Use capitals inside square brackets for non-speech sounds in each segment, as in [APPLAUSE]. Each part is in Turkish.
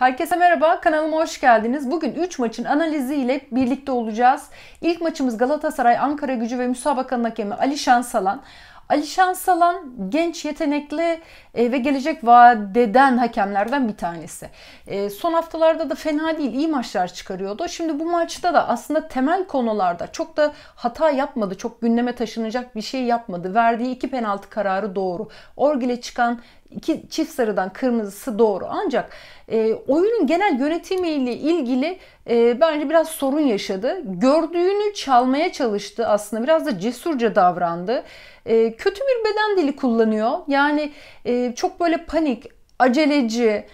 Herkese merhaba, kanalıma hoş geldiniz. Bugün 3 maçın analiziyle birlikte olacağız. İlk maçımız Galatasaray, Ankara Gücü ve müsabakanın hakemi Ali Şansalan. Ali Şansalan genç, yetenekli e, ve gelecek vadeden hakemlerden bir tanesi. E, son haftalarda da fena değil, iyi maçlar çıkarıyordu. Şimdi bu maçta da aslında temel konularda çok da hata yapmadı, çok gündeme taşınacak bir şey yapmadı. Verdiği iki penaltı kararı doğru. Orgil'e çıkan iki çift sarıdan kırmızısı doğru. Ancak e, oyunun genel yönetimiyle ilgili e, bence biraz sorun yaşadı. Gördüğünü çalmaya çalıştı aslında. Biraz da cesurca davrandı. E, kötü bir beden dili kullanıyor. Yani e, çok böyle panik, aceleci,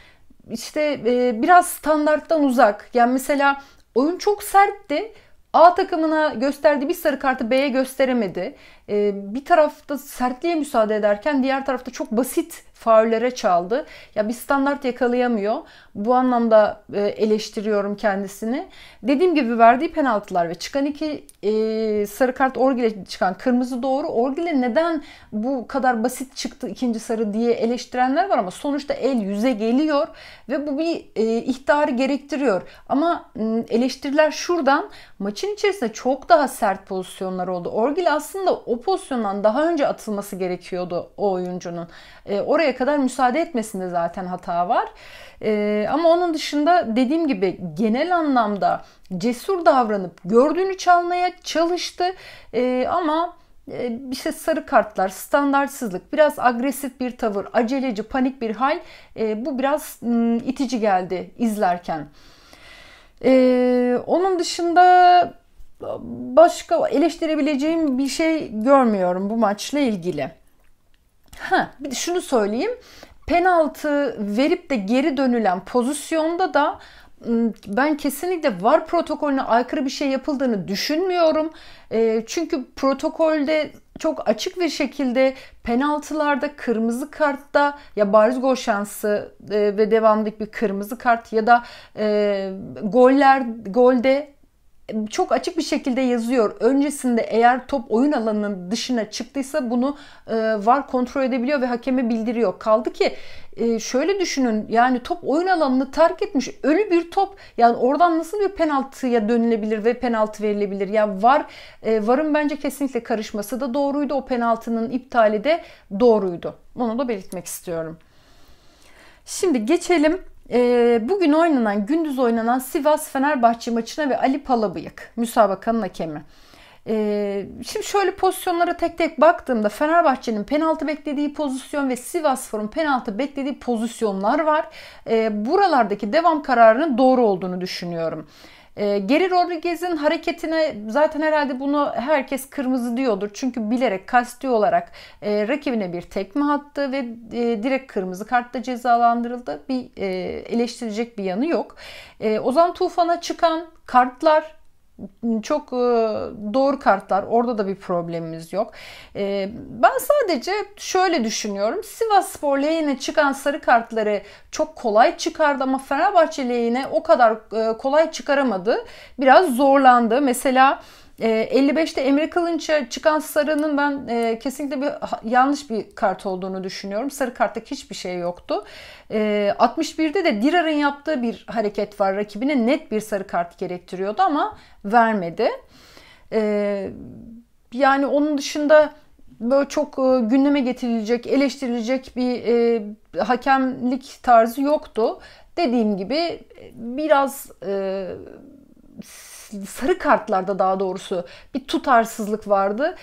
işte e, biraz standarttan uzak. Yani mesela oyun çok sertti. A takımına gösterdiği bir sarı kartı B'ye gösteremedi. Ee, bir tarafta sertliğe müsaade ederken diğer tarafta çok basit faullere çaldı. Ya bir standart yakalayamıyor. Bu anlamda e, eleştiriyorum kendisini. Dediğim gibi verdiği penaltılar ve çıkan iki e, sarı kart Orgil'e çıkan kırmızı doğru. Orgil'e neden bu kadar basit çıktı ikinci sarı diye eleştirenler var ama sonuçta el yüze geliyor ve bu bir e, ihtarı gerektiriyor. Ama ıı, eleştiriler şuradan maçın içerisinde çok daha sert pozisyonlar oldu. Orgil aslında o o pozisyondan daha önce atılması gerekiyordu o oyuncunun. E, oraya kadar müsaade etmesinde zaten hata var. E, ama onun dışında dediğim gibi genel anlamda cesur davranıp gördüğünü çalmaya çalıştı. E, ama işte şey sarı kartlar, standartsızlık, biraz agresif bir tavır, aceleci, panik bir hal e, bu biraz itici geldi izlerken. E, onun dışında başka eleştirebileceğim bir şey görmüyorum bu maçla ilgili. Ha, bir de şunu söyleyeyim. Penaltı verip de geri dönülen pozisyonda da ben kesinlikle var protokolüne aykırı bir şey yapıldığını düşünmüyorum. Ee, çünkü protokolde çok açık bir şekilde penaltılarda, kırmızı kartta ya bariz gol şansı e, ve devamlık bir kırmızı kart ya da e, goller golde çok açık bir şekilde yazıyor. Öncesinde eğer top oyun alanının dışına çıktıysa bunu e, var kontrol edebiliyor ve hakeme bildiriyor. Kaldı ki e, şöyle düşünün yani top oyun alanını terk etmiş ölü bir top yani oradan nasıl bir penaltıya dönülebilir ve penaltı verilebilir? Yani var e, varın bence kesinlikle karışması da doğruydu. O penaltının iptali de doğruydu. Onu da belirtmek istiyorum. Şimdi geçelim e, bugün oynanan, gündüz oynanan Sivas Fenerbahçe maçına ve Ali Palabıyık müsabakanın hakemi. E, şimdi şöyle pozisyonlara tek tek baktığımda Fenerbahçe'nin penaltı beklediği pozisyon ve Sivas Sivasspor'un penaltı beklediği pozisyonlar var. E, buralardaki devam kararının doğru olduğunu düşünüyorum. E, Geri Rodriguez'in hareketine zaten herhalde bunu herkes kırmızı diyordur. Çünkü bilerek kasti olarak e, rakibine bir tekme attı ve e, direkt kırmızı kartla cezalandırıldı. Bir e, eleştirecek bir yanı yok. E, Ozan Tufan'a çıkan kartlar çok e, doğru kartlar. Orada da bir problemimiz yok. E, ben sadece şöyle düşünüyorum. Sivas Spor lehine çıkan sarı kartları çok kolay çıkardı ama Fenerbahçe lehine o kadar e, kolay çıkaramadı. Biraz zorlandı. Mesela 55'te ee, Emre Kılınç'a çıkan sarının ben e, kesinlikle bir yanlış bir kart olduğunu düşünüyorum. Sarı kartta hiçbir şey yoktu. 61'de ee, de Dirar'ın yaptığı bir hareket var. Rakibine net bir sarı kart gerektiriyordu ama vermedi. Ee, yani onun dışında böyle çok e, gündeme getirilecek, eleştirilecek bir e, hakemlik tarzı yoktu. Dediğim gibi biraz sarı kartlarda daha doğrusu bir tutarsızlık vardı.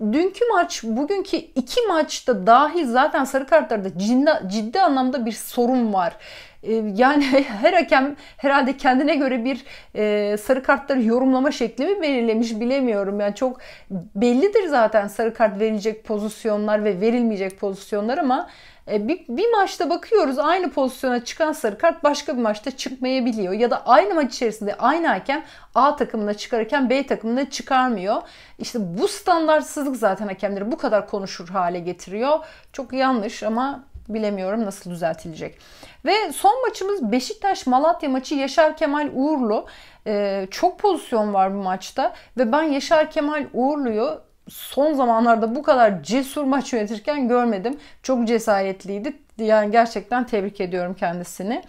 Dünkü maç, bugünkü iki maçta dahi zaten sarı kartlarda ciddi, ciddi anlamda bir sorun var. Ee, yani [LAUGHS] her hakem herhalde kendine göre bir e, sarı kartları yorumlama şekli mi belirlemiş bilemiyorum. Yani çok bellidir zaten sarı kart verilecek pozisyonlar ve verilmeyecek pozisyonlar ama e, bir, bir maçta bakıyoruz aynı pozisyona çıkan sarı kart başka bir maçta çıkmayabiliyor. Ya da aynı maç içerisinde aynı hakem A takımına çıkarırken B takımına çıkarmıyor. İşte bu standartsızlık zaten hakemleri bu kadar konuşur hale getiriyor. Çok yanlış ama bilemiyorum nasıl düzeltilecek. Ve son maçımız Beşiktaş Malatya maçı Yaşar Kemal Uğurlu. Ee, çok pozisyon var bu maçta ve ben Yaşar Kemal Uğurlu'yu son zamanlarda bu kadar cesur maç yönetirken görmedim. Çok cesaretliydi. Yani gerçekten tebrik ediyorum kendisini.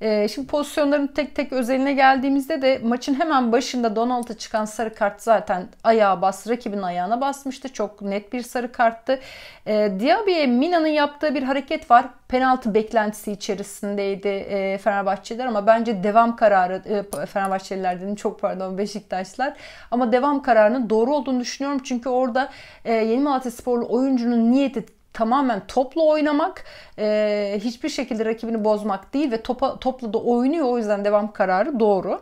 Ee, şimdi pozisyonların tek tek özeline geldiğimizde de maçın hemen başında Donald'a çıkan sarı kart zaten ayağa bas, rakibin ayağına basmıştı. Çok net bir sarı karttı. E, Diaby'e Mina'nın yaptığı bir hareket var. Penaltı beklentisi içerisindeydi e, Fenerbahçeliler ama bence devam kararı e, Fenerbahçeliler dedim çok pardon Beşiktaşlar ama devam kararının doğru olduğunu düşünüyorum. Çünkü orada e, Yeni Malatya Sporlu oyuncunun niyeti tamamen toplu oynamak, e, hiçbir şekilde rakibini bozmak değil ve topa, topla da oynuyor. O yüzden devam kararı doğru.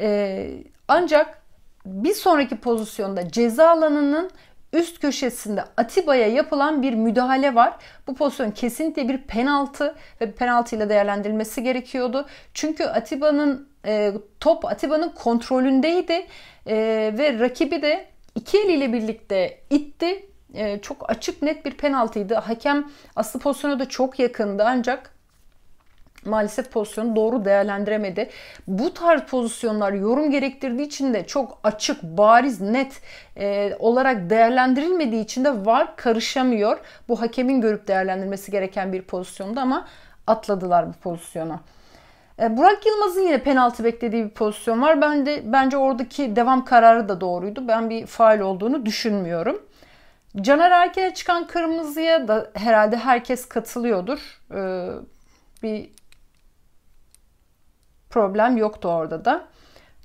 E, ancak bir sonraki pozisyonda ceza alanının üst köşesinde Atiba'ya yapılan bir müdahale var. Bu pozisyon kesinlikle bir penaltı ve penaltıyla değerlendirilmesi gerekiyordu. Çünkü Atiba'nın e, top Atiba'nın kontrolündeydi e, ve rakibi de iki eliyle birlikte itti e, çok açık net bir penaltıydı. Hakem aslı pozisyona da çok yakındı ancak maalesef pozisyonu doğru değerlendiremedi. Bu tarz pozisyonlar yorum gerektirdiği için de çok açık, bariz, net e, olarak değerlendirilmediği için de var karışamıyor. Bu hakemin görüp değerlendirmesi gereken bir pozisyondu ama atladılar bu pozisyonu. E, Burak Yılmaz'ın yine penaltı beklediği bir pozisyon var. Ben de bence oradaki devam kararı da doğruydu. Ben bir faal olduğunu düşünmüyorum. Caner Erkin'e çıkan kırmızıya da herhalde herkes katılıyordur. Ee, bir problem yoktu orada da.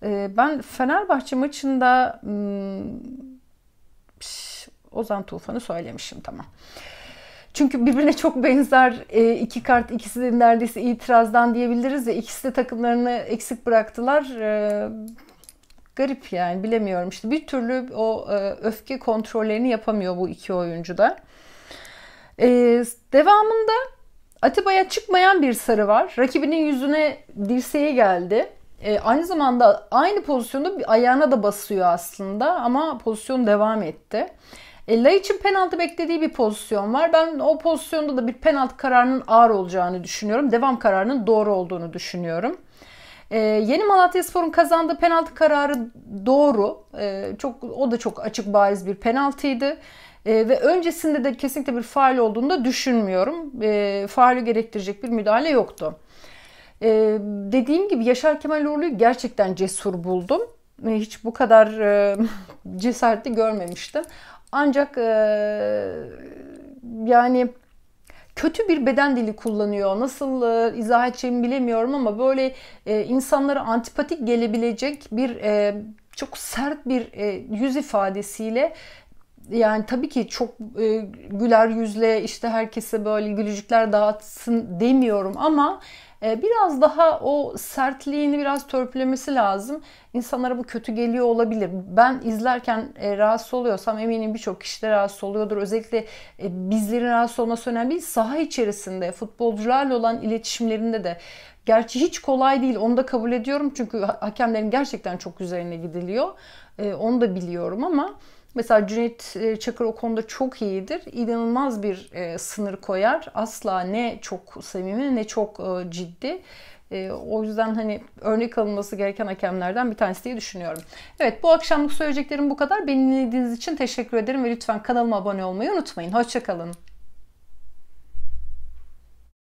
Ee, ben Fenerbahçe maçında hmm, Ozan Tufan'ı söylemişim tamam. Çünkü birbirine çok benzer e, iki kart ikisi de neredeyse itirazdan diyebiliriz ya ikisi de takımlarını eksik bıraktılar. E, garip yani bilemiyorum işte bir türlü o e, öfke kontrollerini yapamıyor bu iki oyuncu da. Ee, devamında Atiba'ya çıkmayan bir sarı var. Rakibinin yüzüne dirseği geldi. Ee, aynı zamanda aynı pozisyonda bir ayağına da basıyor aslında ama pozisyon devam etti. E, Lay için penaltı beklediği bir pozisyon var. Ben o pozisyonda da bir penaltı kararının ağır olacağını düşünüyorum. Devam kararının doğru olduğunu düşünüyorum. E, yeni Malatya Spor'un kazandığı penaltı kararı doğru. E, çok O da çok açık bariz bir penaltıydı. E, ve öncesinde de kesinlikle bir faal olduğunu da düşünmüyorum. E, faali gerektirecek bir müdahale yoktu. E, dediğim gibi Yaşar Kemal Uğurlu'yu gerçekten cesur buldum. E, hiç bu kadar e, [LAUGHS] cesaretli görmemiştim. Ancak e, yani kötü bir beden dili kullanıyor. Nasıl e, izah edeceğimi bilemiyorum ama böyle e, insanlara antipatik gelebilecek bir e, çok sert bir yüz ifadesiyle yani tabii ki çok e, güler yüzle işte herkese böyle gülücükler dağıtsın demiyorum ama e, biraz daha o sertliğini biraz törpülemesi lazım. İnsanlara bu kötü geliyor olabilir. Ben izlerken e, rahatsız oluyorsam eminim birçok kişi de rahatsız oluyordur. Özellikle e, bizlerin rahatsız olması önemli değil. Saha içerisinde futbolcularla olan iletişimlerinde de Gerçi hiç kolay değil onu da kabul ediyorum çünkü hakemlerin gerçekten çok üzerine gidiliyor. E, onu da biliyorum ama Mesela Cüneyt e, Çakır o konuda çok iyidir. İnanılmaz bir e, sınır koyar. Asla ne çok samimi ne çok e, ciddi. E, o yüzden hani örnek alınması gereken hakemlerden bir tanesi diye düşünüyorum. Evet bu akşamlık söyleyeceklerim bu kadar. Beni dinlediğiniz için teşekkür ederim ve lütfen kanalıma abone olmayı unutmayın. Hoşçakalın.